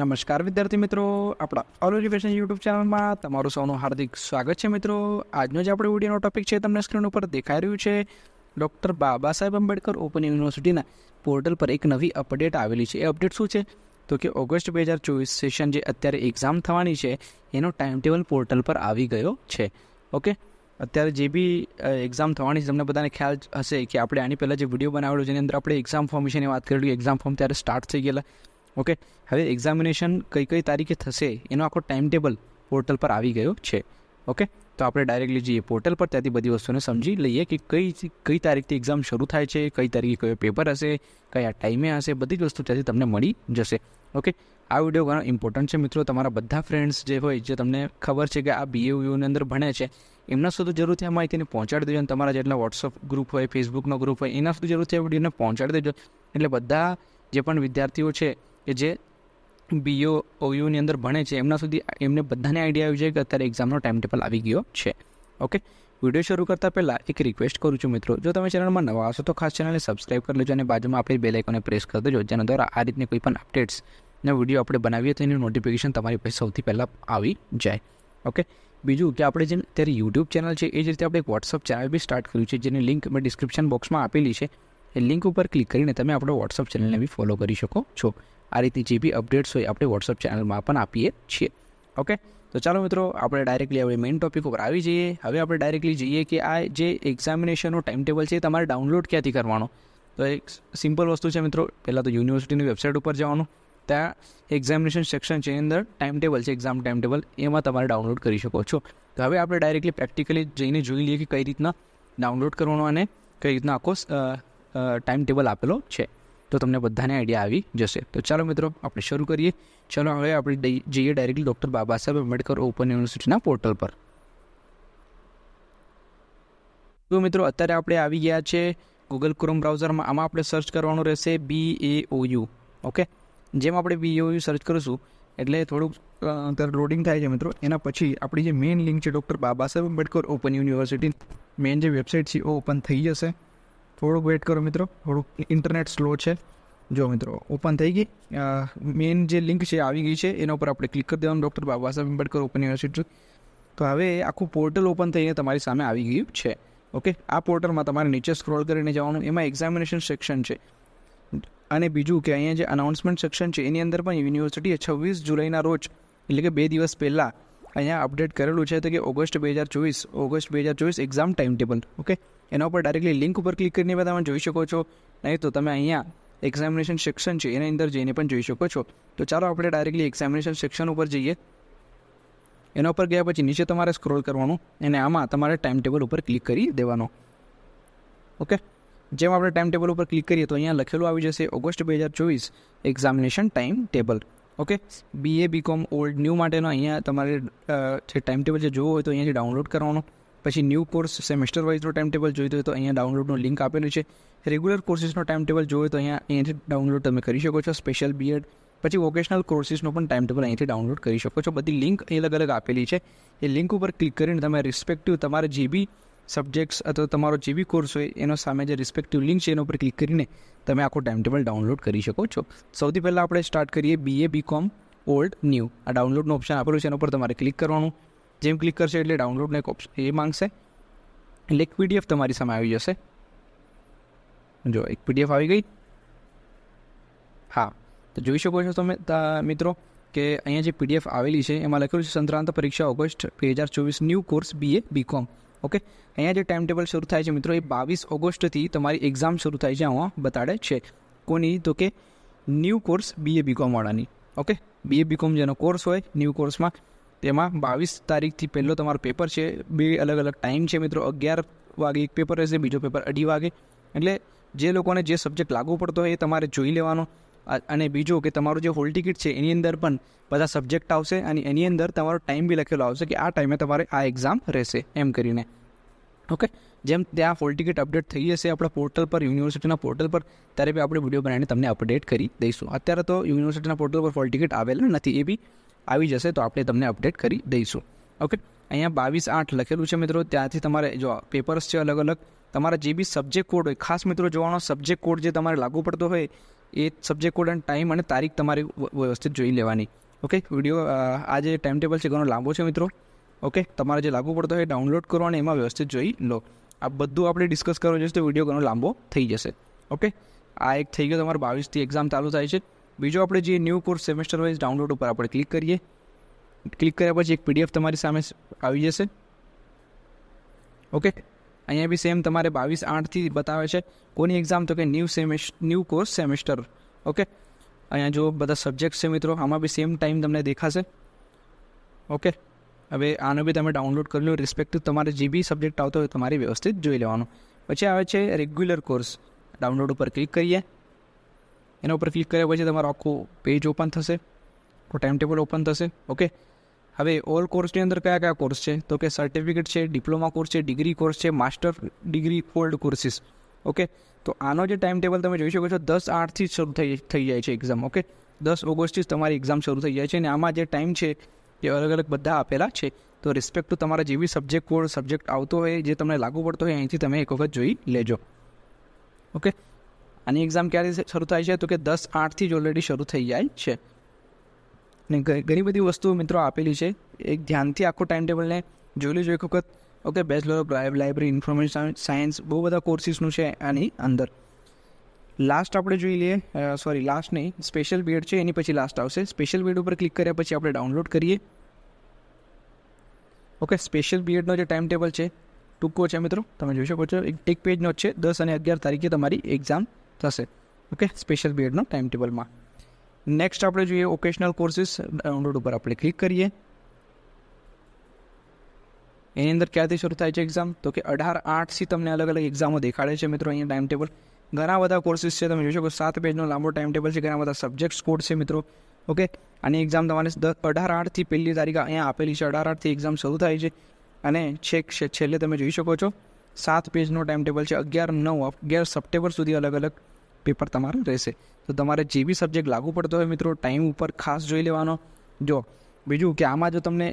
નમસ્કાર વિદ્યાર્થી મિત્રો આપણા ઓલ એજ્યુકેશન યુટ્યુબ ચેનલમાં તમારું સૌનું હાર્દિક સ્વાગત છે મિત્રો આજનો જે આપણે વિડીયોનો ટોપિક છે તમને સ્ક્રીન ઉપર દેખાઈ રહ્યું છે ડૉક્ટર બાબા સાહેબ આંબેડકર ઓપન યુનિવર્સિટીના પોર્ટલ પર એક નવી અપડેટ આવેલી છે એ અપડેટ શું છે તો કે ઓગસ્ટ બે હજાર ચોવીસ સેશન જે અત્યારે એક્ઝામ થવાની છે એનો ટાઈમ ટેબલ પોર્ટલ પર આવી ગયો છે ઓકે અત્યારે જે બી એક્ઝામ થવાની છે તમને બધાને ખ્યાલ હશે કે આપણે આની પહેલાં જે વિડીયો બનાવેલો જેની અંદર આપણે એક્ઝામ ફોર્મ વિશેની વાત કરેલી એક્ઝામ ફોર્મ ત્યારે સ્ટાર્ટ થઈ ગયેલા ઓકે હવે એક્ઝામિનેશન કઈ કઈ તારીખે થશે એનો આખો ટાઈમ ટેબલ પોર્ટલ પર આવી ગયો છે ઓકે તો આપણે ડાયરેક્ટલી જઈએ પોર્ટલ પર ત્યાંથી બધી વસ્તુને સમજી લઈએ કે કઈ કઈ તારીખથી એક્ઝામ શરૂ થાય છે કઈ તારીખે કયો પેપર હશે કયા ટાઈમે હશે બધી જ વસ્તુ ત્યાંથી તમને મળી જશે ઓકે આ વિડીયો ઘણો ઇમ્પોર્ટન્ટ છે મિત્રો તમારા બધા ફ્રેન્ડ્સ જે હોય જે તમને ખબર છે કે આ બીએયુની અંદર ભણે છે એમના સુધી જરૂર આ માહિતીને પહોંચાડી દેજો અને તમારા જેટલા વોટ્સઅપ ગ્રુપ હોય ફેસબુકનો ગ્રુપ હોય એના સુધી જરૂરથી આ વિડીયોને પહોંચાડી દેજો એટલે બધા જે પણ વિદ્યાર્થીઓ છે કે જે બીઓ ઓયુની અંદર ભણે છે એમના સુધી એમને બધાને આઈડિયા આવી જાય કે અત્યારે એક્ઝામનો ટાઈમ ટેબલ આવી ગયો છે ઓકે વિડીયો શરૂ કરતાં પહેલાં એક રિક્વેસ્ટ કરું છું મિત્રો જો તમે ચેનલમાં નવા હશો તો ખાસ ચેનલને સબસ્ક્રાઈબ કરી લેજો અને બાજુમાં આપણે બે લાઇકોને પ્રેસ કરી દેજો જેના દ્વારા આ રીતની કોઈ પણ અપડેટ્સ ને વિડીયો આપણે બનાવીએ તો એની નોટિફિકેશન તમારી પાસે સૌથી પહેલાં આવી જાય ઓકે બીજું કે આપણે જેમ અત્યારે યુટ્યુબ ચેનલ છે એ જ રીતે આપણે એક વોટ્સઅપ ચેનલ બી સ્ટાર્ટ કર્યું છે જેની લિંક મેં ડિસ્ક્રિપ્શન બોક્સમાં આપેલી છે એ લિંક ઉપર ક્લિક કરીને તમે આપણો વોટ્સઅપ ચેનલને બી ફોલો કરી શકો છો આ રીતની જે બી અપડેટ્સ હોય આપણે વોટ્સઅપ ચેનલમાં પણ આપીએ છીએ ઓકે તો ચાલો મિત્રો આપણે ડાયરેક્ટલી હવે મેઇન ટોપિક ઉપર આવી જઈએ હવે આપણે ડાયરેક્ટલી જઈએ કે આ જે એક્ઝામિનેશનનો ટાઈમ ટેબલ છે એ તમારે ડાઉનલોડ ક્યાંથી કરવાનો તો એક સિમ્પલ વસ્તુ છે મિત્રો પહેલાં તો યુનિવર્સિટીની વેબસાઇટ ઉપર જવાનું ત્યાં એક્ઝામિનેશન સેક્શન છે અંદર ટાઈમ ટેબલ છે એક્ઝામ ટાઈમ ટેબલ એમાં તમારે ડાઉનલોડ કરી શકો છો તો હવે આપણે ડાયરેક્ટલી પ્રેક્ટિકલી જઈને જોઈ લઈએ કે કઈ રીતના ડાઉનલોડ કરવાનો અને કઈ રીતના આખો ટાઈમ ટેબલ આપેલો છે તો તમને બધાને આઈડિયા આવી જશે તો ચાલો મિત્રો આપણે શરૂ કરીએ ચાલો હવે આપણે જઈએ directly doctor Baba Saheb Ambedkar open યુનિવર્સિટીના પોર્ટલ પર તો મિત્રો અત્યારે આપણે આવી ગયા છે ગૂગલ ક્રોમ બ્રાઉઝરમાં આમાં આપણે સર્ચ કરવાનું રહેશે બી એ ઓ યુ ઓકે જેમ આપણે બી ઓ યુ સર્ચ કરીશું એટલે થોડુંક અત્યારે લોડિંગ થાય છે મિત્રો એના પછી આપણી જે મેઇન લિંક છે doctor Baba Saheb Ambedkar open university main જે વેબસાઇટ છે એ ઓપન થઈ જશે થોડુંક વેટ કરો મિત્રો થોડુંક ઇન્ટરનેટ સ્લો છે જો મિત્રો ઓપન થઈ ગઈ મેઇન જે લિંક છે આવી ગઈ છે એના ઉપર આપણે ક્લિક કરી દેવાનું doctor Baba Saheb Ambedkar open university તો હવે આખું પોર્ટલ ઓપન થઈને તમારી સામે આવી ગયું છે ઓકે આ પોર્ટલમાં તમારે નીચે સ્ક્રોલ કરીને જવાનું એમાં એક્ઝામિનેશન સેક્શન છે અને બીજું કે અહીંયા જે અનાઉન્સમેન્ટ સેક્શન છે એની અંદર પણ યુનિવર્સિટીએ છવ્વીસ જુલાઈના રોજ એટલે કે બે દિવસ પહેલાં અહીંયા અપડેટ કરેલું છે તો કે ઓગસ્ટ બે હજાર ચોવીસ ઓગસ્ટ બે હજાર ચોવીસ એક્ઝામ ટાઈમ ટેબલ ઓકે એના ઉપર ડાયરેક્ટલી લિંક ઉપર ક્લિક કરીને તમે જોઈ શકો છો નહીં તો તમે અહીંયા એક્ઝામિનેશન સેક્શન છે એની અંદર જઈને પણ જોઈ શકો છો તો ચાલો આપણે ડાયરેક્ટલી એક્ઝામિનેશન સેક્શન ઉપર જઈએ એના ઉપર ગયા પછી નીચે તમારે સ્ક્રોલ કરવાનું અને આમાં તમારે ટાઈમ ટેબલ ઉપર ક્લિક કરી દેવાનો ઓકે જેમ આપણે ટાઈમ ટેબલ ઉપર ક્લિક કરીએ તો અહીંયા લખેલું આવી જશે ઓગસ્ટ બે હજાર ચોવીસ examination time table okay BA BCom old new માટેનો અહીંયા તમારે જે ટાઈમ ટેબલ જે જોવો હોય તો અહીંયાથી ડાઉનલોડ કરવાનો પછી ન્યૂ કોર્સ સેમેસ્ટર વાઇઝનો ટાઈમ ટેબલ જોઈતો તો અહીંયા ડાઉનલોડનો લિંક આપેલું છે રેગ્યુલર કોર્સીસનો ટાઈમ ટેબલ જોઈએ તો અહીંયા અહીંયાથી ડાઉનલોડ તમે કરી શકો છો સ્પેશિયલ બીએડ પછી વોકેશનલ કોર્સીસનો પણ ટાઈમ ટેબલ અહીંથી ડાઉનલોડ કરી શકો છો બધી લિંક અલગ અલગ આપેલી છે એ લિંક ઉપર ક્લિક કરીને તમે રિસ્પેક્ટિવ તમારે જે બી સબ્જેક્ટ્સ અથવા તમારો જે બી કોર્સ હોય એનો સામે જે રિસ્પેક્ટિવ લિંક છે એના ઉપર ક્લિક કરીને તમે આખો ટાઈમ ટેબલ ડાઉનલોડ કરી શકો છો સૌથી પહેલાં આપણે સ્ટાર્ટ કરીએ બીએ બીકોમ ઓલ્ડ ન્યૂ આ ડાઉનલોડનું ઓપ્શન આપેલું છે એના ઉપર તમારે ક્લિક કરવાનું જેમ ક્લિક કરશે એટલે ડાઉનલોડનો એક ઓપ્શન એ માંગશે એટલે એક પીડીએફ તમારી સામે આવી જશે જો એક પીડીએફ આવી ગઈ હા તો જોઈ શકો છો તમે મિત્રો કે અહીંયા જે પીડીએફ આવેલી છે એમાં લખેલું છે સંત્રાંત પરીક્ષા ઓગસ્ટ બે હજાર ચોવીસ new course BA BCom okay અહીંયા જે ટાઈમ ટેબલ શરૂ થાય છે મિત્રો એ બાવીસ ઓગસ્ટથી તમારી એક્ઝામ શરૂ થાય છે આમાં બતાડે છે કોની તો કે ન્યૂ કોર્સ બીએ બીકોમવાળાની ઓકે બીએ બીકોમ જેનો કોર્સ હોય ન્યૂ કોર્સમાં તેમાં બાવીસ તારીખથી પહેલો તમારો પેપર છે બે અલગ અલગ ટાઈમ છે મિત્રો અગિયાર વાગે એક પેપર રહેશે બીજો પેપર અઢી વાગે એટલે જે લોકોને જે સબ્જેક્ટ લાગુ પડતો હોય એ તમારે જોઈ લેવાનો અને બીજું કે તમારું જે હોલ ટિકિટ છે એની અંદર પણ બધા સબ્જેક્ટ આવશે અને એની અંદર તમારો ટાઈમ બી લખેલો આવશે કે આ ટાઈમે તમારે આ એક્ઝામ રહેશે એમ કરીને ઓકે જેમ ત્યાં હોલ ટિકિટ અપડેટ થઈ જશે આપણા પોર્ટલ પર યુનિવર્સિટીના પોર્ટલ પર ત્યારે બી આપણે વિડીયો બનાવીને તમને અપડેટ કરી દઈશું અત્યારે તો યુનિવર્સિટીના પોર્ટલ પર હોલ ટિકિટ આવેલા નથી એ બી આવી જશે તો આપણે તમને અપડેટ કરી દઈશું ઓકે અહીંયા બાવીસ આઠ લખેલું છે મિત્રો ત્યાંથી તમારે જો પેપર્સ છે અલગ અલગ તમારા જે બી સબ્જેક્ટ કોડ હોય ખાસ મિત્રો જોવાનો સબ્જેક્ટ કોડ જે તમારે લાગુ પડતો હોય એ સબ્જેક્ટ કોડ અને ટાઈમ અને તારીખ તમારે વ્યવસ્થિત જોઈ લેવાની ઓકે વિડિયો આજે ટાઈમ ટેબલ છે ઘણો લાંબો છે મિત્રો ઓકે તમારે જે લાગુ પડતો હે ડાઉનલોડ કરવાનો એમાં વ્યવસ્થિત જોઈ લો આ બધું આપણે ડિસ્કસ કરવો જો તો વિડિયો ઘણો લાંબો થઈ જશે ઓકે આ એક થઈ ગયો તમારો 22 થી एग्जाम ચાલુ થાય છે બીજો આપણે જે new course semester wise download ઉપર આપણે ક્લિક કરીએ ક્લિક કર્યા પછી એક પીડીએફ તમારી સામે આવી જશે ઓકે અહીંયા બી સેમ તમારે બાવીસ આઠથી બતાવે છે કોની એક્ઝામ તો કે new semester new course semester okay અહીંયા જો બધા સબ્જેક્ટ છે મિત્રો આમાં બી સેમ ટાઈમ તમને દેખાશે ઓકે હવે આનો બી તમે ડાઉનલોડ કરી લો રિસ્પેક્ટિવ તમારે જે બી સબ્જેક્ટ આવતો હોય તમારે વ્યવસ્થિત જોઈ લેવાનું પછી આવે છે રેગ્યુલર કોર્સ ડાઉનલોડ ઉપર ક્લિક કરીએ એના ઉપર ક્લિક કર્યા પછી તમારો આખો પેજ ઓપન થશે ટાઈમ ટેબલ ઓપન થશે ઓકે હવે ઓલ કોર્સની અંદર કયા કયા કોર્સ છે તો કે સર્ટિફિકેટ છે ડિપ્લોમા કોર્સ છે ડિગ્રી કોર્સ છે master degree fold courses okay તો આનો જે ટાઈમ ટેબલ તમે જોઈ શકો છો દસ આઠથી જ શરૂ થઈ થઈ જાય છે એક્ઝામ ઓકે દસ ઓગસ્ટથી તમારી એક્ઝામ શરૂ થઈ જાય છે અને આમાં જે ટાઈમ છે એ અલગ અલગ બધા આપેલા છે તો રિસ્પેક્ટ ટુ તમારા જેવી સબ્જેક્ટ કોડ સબ્જેક્ટ આવતો હોય જે તમને લાગુ પડતો હોય અહીંથી તમે એક વખત જોઈ લેજો ઓકે આની એક્ઝામ ક્યારે શરૂ થાય છે તો કે દસ આઠથી જ ઓલરેડી શરૂ થઈ જાય છે અને ઘણી બધી વસ્તુઓ મિત્રો આપેલી છે એક ધ્યાનથી આખો ટાઈમ ટેબલને જોઈ લેજો એક વખત okay bachelor of library information science બહુ બધા કોર્સીસનું છે આની અંદર લાસ્ટ આપણે જોઈ લઈએ સોરી લાસ્ટ નહીં સ્પેશિયલ બીએડ છે એની પછી લાસ્ટ આવશે સ્પેશિયલ પીરિયડ ઉપર ક્લિક કર્યા પછી આપણે ડાઉનલોડ કરીએ ઓકે સ્પેશિયલ બીએડનો જે ટાઈમ ટેબલ છે ટૂંકો છે મિત્રો તમે જોઈ શકો છો એક પેજનો જ છે દસ અને અગિયાર તારીખે તમારી એક્ઝામ થશે ઓકે સ્પેશિયલ બીએડનો ટાઈમ ટેબલમાં નેક્સ્ટ આપણે જોઈએ ઓકેશનલ કોર્સિસ ડાઉનલોડ ઉપર આપણે ક્લિક કરીએ એની અંદર ક્યાંથી શરૂ થાય છે એક્ઝામ તો કે અઢાર આઠથી તમને અલગ અલગ એક્ઝામો દેખાડે છે મિત્રો અહીંયા ટાઈમ ટેબલ ઘણા બધા કોર્સિસ છે તમે જોઈ શકો સાત પેજનો લાંબો ટાઈમ ટેબલ છે ઘણા બધા સબ્જેક્ટ્સ કોડ છે મિત્રો ઓકે આની એક્ઝામ તમારે અઢાર આઠથી પહેલી તારીખ અહીંયા આપેલી છે અઢાર આઠથી એક્ઝામ શરૂ થાય છે અને છેક છેલ્લે તમે જોઈ શકો છો સાત પેજનો ટાઈમ ટેબલ છે અગિયાર નવ અગિયાર સપ્ટેમ્બર સુધી અલગ અલગ પેપર તમારે રહેશે તો તમારે જે બી સબ્જેક્ટ લાગુ પડતો હોય મિત્રો ટાઈમ ઉપર ખાસ જોઈ લેવાનો જો બીજું કે આમાં જો તમને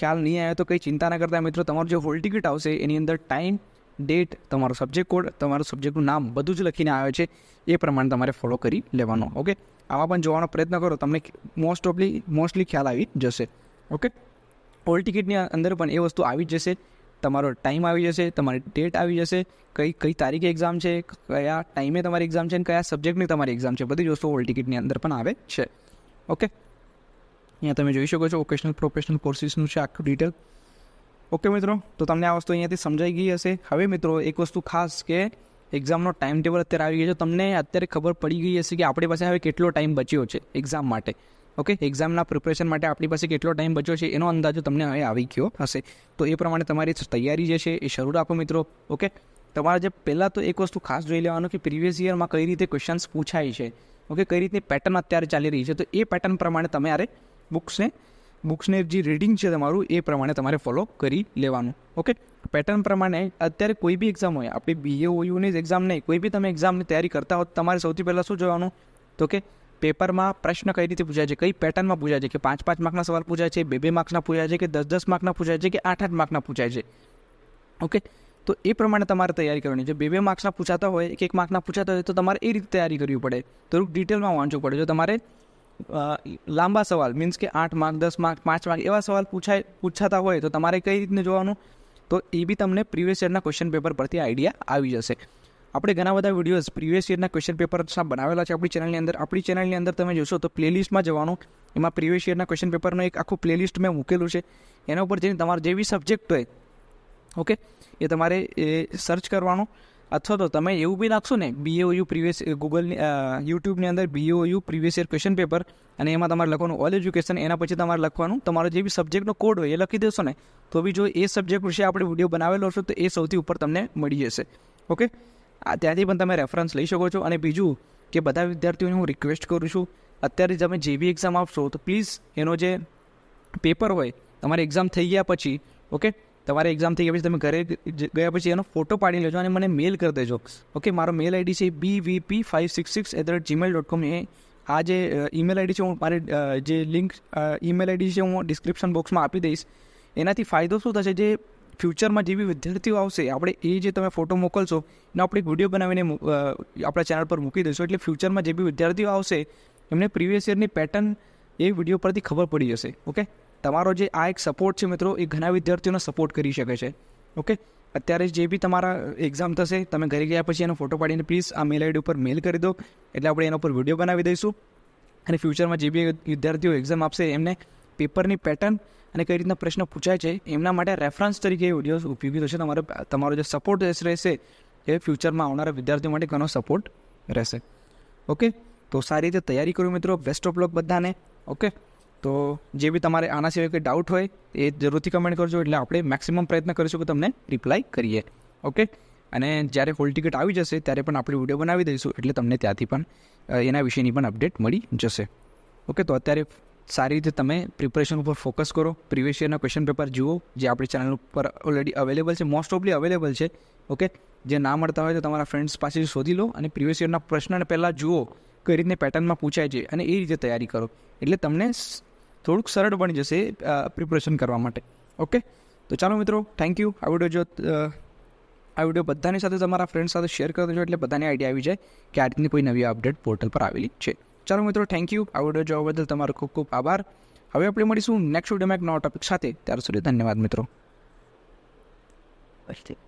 ખ્યાલ નહીં આવે તો કંઈ ચિંતા ના કરતા મિત્રો તમારું જે હોલ ટિકિટ આવશે એની અંદર ટાઈમ ડેટ તમારો સબ્જેક્ટ કોડ તમારું સબ્જેક્ટનું નામ બધું જ લખીને આવે છે એ પ્રમાણે તમારે ફોલો કરી લેવાનો ઓકે આવા પણ જોવાનો પ્રયત્ન કરો તમને મોસ્ટ ઓફલી મોસ્ટલી ખ્યાલ આવી જશે ઓકે હોલ ટિકિટની અંદર પણ એ વસ્તુ આવી જશે તમારો ટાઈમ આવી જશે તમારી ડેટ આવી જશે કઈ કઈ તારીખે એક્ઝામ છે કયા ટાઈમે તમારી એક્ઝામ છે અને કયા સબ્જેક્ટની તમારી એક્ઝામ છે બધી જ વસ્તુઓ હોલ ટિકિટની અંદર પણ આવે છે ઓકે અહીંયા તમે જોઈ શકો છો વોકેશનલ પ્રોફેશનલ કોર્સીસનું છે આખું ડિટેલ ઓકે મિત્રો તો તમને આ વસ્તુ અહીંયાથી સમજાઈ ગઈ હશે હવે મિત્રો એક વસ્તુ ખાસ કે એક્ઝામનો ટાઈમ ટેબલ અત્યારે આવી ગયો છે તમને અત્યારે ખબર પડી ગઈ હશે કે આપણી પાસે હવે કેટલો ટાઈમ બચ્યો છે એક્ઝામ માટે ઓકે એક્ઝામના પ્રિપરેશન માટે આપણી પાસે કેટલો ટાઈમ બચ્યો છે એનો અંદાજો તમને હવે આવી ગયો હશે તો એ પ્રમાણે તમારી તૈયારી જે છે એ શરૂ રાખો મિત્રો ઓકે તમારે જે પહેલાં તો એક વસ્તુ ખાસ જોઈ લેવાનું કે પ્રીવિયસ યરમાં કઈ રીતે ક્વેશ્ચન્સ પૂછાય છે ઓકે કઈ રીતની પેટર્ન અત્યારે ચાલી રહી છે તો એ પેટર્ન પ્રમાણે તમારે બુક્સને બુક્સને જે રીડિંગ છે તમારું એ પ્રમાણે તમારે ફોલો કરી લેવાનું ઓકે પેટર્ન પ્રમાણે અત્યારે કોઈ બી એક્ઝામ હોય આપણી બીએ ઓયુની જ એક્ઝામ નહીં કોઈ બી તમે એક્ઝામની તૈયારી કરતા હો તમારે સૌથી પહેલાં શું જોવાનું તો કે પેપરમાં પ્રશ્ન કઈ રીતે પૂછાય છે કઈ પેટર્નમાં પૂછાય છે કે પાંચ પાંચ માર્કના સવાલ પૂછાય છે બે બે માર્ક્સના પૂછાય છે કે દસ દસ માર્કના પૂછાય છે કે આઠ આઠ માર્કના પૂછાય છે ઓકે તો એ પ્રમાણે તમારે તૈયારી કરવાની છે બે બે માર્ક્સના પૂછાતા હોય એક એક માર્કના પૂછાતા હોય તો તમારે એ રીતે તૈયારી કરવી પડે થોડુંક ડિટેલમાં વાંચવું પડે જો તમારે લાંબા સવાલ મીન્સ કે આઠ માર્ક દસ માર્ક પાંચ માર્ક એવા સવાલ પૂછાય પૂછાતા હોય તો તમારે કઈ રીતને જોવાનું તો એ બી તમને પ્રીવિયસ યરના ક્વેશ્ચન પેપર પરથી આઈડિયા આવી જશે આપણે ઘણા બધા વિડીયોઝ પ્રીવિયસ યરના ક્વેશ્ચન પેપર બનાવેલા છે આપણી ચેનલની અંદર આપણી ચેનલની અંદર તમે જોશો તો પ્લેલિસ્ટમાં જવાનું એમાં પ્રીવિયસ યરના ક્વેશ્ચન પેપરનું એક આખું પ્લેલિસ્ટ મેં મૂકેલું છે એના ઉપર જઈને તમારે જે બી સબ્જેક્ટ હોય ઓકે એ તમારે એ સર્ચ કરવાનો અથવા તો તમે એવું બી નાખશો ને યુ પ્રીવિયસ ગૂગલની યુટ્યુબની અંદર BAOU previous year question paper અને એમાં તમારે લખવાનું ઓલ એજ્યુકેશન એના પછી તમારે લખવાનું તમારો જે બી સબ્જેક્ટનો કોડ હોય એ લખી દેશો ને તો બી જો એ સબ્જેક્ટ વિશે આપણે વિડીયો બનાવેલો હશે તો એ સૌથી ઉપર તમને મળી જશે ઓકે ત્યાંથી પણ તમે રેફરન્સ લઈ શકો છો અને બીજું કે બધા વિદ્યાર્થીઓને હું રિક્વેસ્ટ કરું છું અત્યારે તમે જે બી એક્ઝામ આપશો તો પ્લીઝ એનો જે પેપર હોય તમારી એક્ઝામ થઈ ગયા પછી ઓકે તમારે એક્ઝામ થઈ ગયા પછી તમે ઘરે ગયા પછી એનો ફોટો પાડી લેજો અને મને મેલ કરી દેજો ઓકે મારો મેલ આઈડી છે B V P five six six at the rate Gmail dot com એ આ જે ઈમેલ આઈડી છે હું મારી જે લિંક ઈમેલ આઈડી છે હું ડિસ્ક્રિપ્શન બોક્સમાં આપી દઈશ એનાથી ફાયદો શું થશે જે ફ્યુચરમાં જે બી વિદ્યાર્થીઓ આવશે આપણે એ જે તમે ફોટો મોકલશો ને આપણે વિડીયો બનાવીને આપણા ચેનલ પર મૂકી દઈશું એટલે ફ્યુચરમાં જે બી વિદ્યાર્થીઓ આવશે એમને પ્રીવિયસ યરની પેટર્ન એ વિડીયો પરથી ખબર પડી જશે ઓકે તમારો જે આ એક સપોર્ટ છે મિત્રો એ ઘણા વિદ્યાર્થીઓને સપોર્ટ કરી શકે છે ઓકે અત્યારે જે બી તમારા એક્ઝામ થશે તમે ઘરે ગયા પછી એનો ફોટો પાડીને પ્લીઝ આ મેલ આઈડી ઉપર મેલ કરી દો એટલે આપણે એના ઉપર વિડીયો બનાવી દઈશું અને ફ્યુચરમાં જે બી વિદ્યાર્થીઓ એક્ઝામ આપશે એમને પેપરની પેટર્ન અને કઈ રીતના પ્રશ્ન પૂછાય છે એમના માટે રેફરન્સ તરીકે એ વિડીયોઝ ઉપયોગી થશે તમારો તમારો જે સપોર્ટ રહેશે એ ફ્યુચરમાં આવનારા વિદ્યાર્થીઓ માટે ઘણો સપોર્ટ રહેશે ઓકે તો સારી રીતે તૈયારી કરું મિત્રો બેસ્ટ ઓફ લક બધાને ઓકે તો જે બી તમારે આના સિવાય કોઈ ડાઉટ હોય એ જરૂરથી કમેન્ટ કરજો એટલે આપણે મેક્સિમમ પ્રયત્ન કરીશું કે તમને રિપ્લાય કરીએ ઓકે અને જ્યારે હોલ ટિકિટ આવી જશે ત્યારે પણ આપણે વિડીયો બનાવી દઈશું એટલે તમને ત્યાંથી પણ એના વિશેની પણ અપડેટ મળી જશે ઓકે તો અત્યારે સારી રીતે તમે પ્રિપરેશન ઉપર ફોકસ કરો પ્રિવિયસ યરના ક્વેશ્ચન પેપર જુઓ જે આપણી ચેનલ ઉપર ઓલરેડી અવેલેબલ છે મોસ્ટ ઓફલી અવેલેબલ છે ઓકે જે ના મળતા હોય તો તમારા ફ્રેન્ડ્સ પાસે શોધી લો અને પ્રિવિયસ યરના પ્રશ્નને પહેલાં જુઓ કઈ રીતની પેટર્નમાં પૂછાય છે અને એ રીતે તૈયારી કરો એટલે તમને થોડુંક સરળ બની જશે પ્રિપરેશન કરવા માટે ઓકે તો ચાલો મિત્રો થેન્ક યુ આ વિડીયો જો આ વિડીયો બધાની સાથે તમારા ફ્રેન્ડ સાથે શેર કરી દેજો એટલે બધાને આઈડિયા આવી જાય કે આ રીતની કોઈ નવી અપડેટ પોર્ટલ પર આવેલી છે ચાલો મિત્રો થેન્ક યુ આ વિડીયો જોવા બદલ તમારો ખૂબ ખૂબ આભાર હવે આપણે મળીશું નેક્સ્ટ વિડીયોમાં એક નવા ટોપિક સાથે ત્યાર સુધી ધન્યવાદ મિત્રો બસ